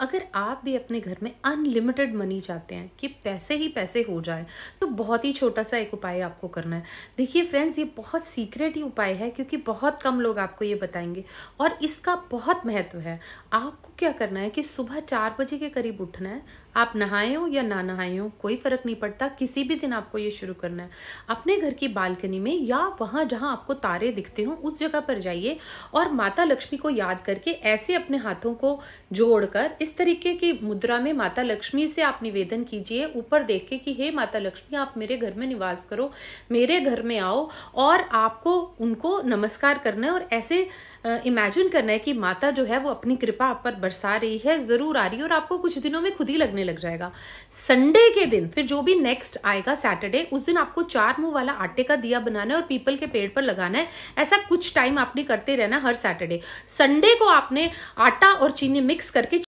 अगर आप भी अपने घर में अनलिमिटेड मनी चाहते हैं कि पैसे ही पैसे हो जाए तो बहुत ही छोटा सा एक उपाय आपको करना है देखिए फ्रेंड्स ये बहुत सीक्रेट ही उपाय है क्योंकि बहुत कम लोग आपको ये बताएंगे और इसका बहुत महत्व है आपको क्या करना है कि सुबह चार बजे के करीब उठना है आप नहाए हो या ना नहाए हो कोई फ़र्क नहीं पड़ता किसी भी दिन आपको ये शुरू करना है अपने घर की बालकनी में या वहाँ जहाँ आपको तारे दिखते हो उस जगह पर जाइए और माता लक्ष्मी को याद करके ऐसे अपने हाथों को जोड़कर इस तरीके की मुद्रा में माता लक्ष्मी से आप निवेदन कीजिए ऊपर देख के कि हे माता लक्ष्मी आप मेरे घर में निवास करो मेरे घर में आओ और आपको उनको नमस्कार करना है और ऐसे इमेजिन करना है कि माता जो है वो अपनी कृपा आप पर बरसा रही है ज़रूर आ रही है और आपको कुछ दिनों में खुद ही लगने लग जाएगा संडे के दिन फिर जो भी नेक्स्ट आएगा सैटरडे उस दिन आपको चार मुंह वाला आटे का दिया बनाना है और पीपल के पेड़ पर लगाना है ऐसा कुछ टाइम आपने करते रहना हर सैटरडे संडे को आपने आटा और चीनी मिक्स करके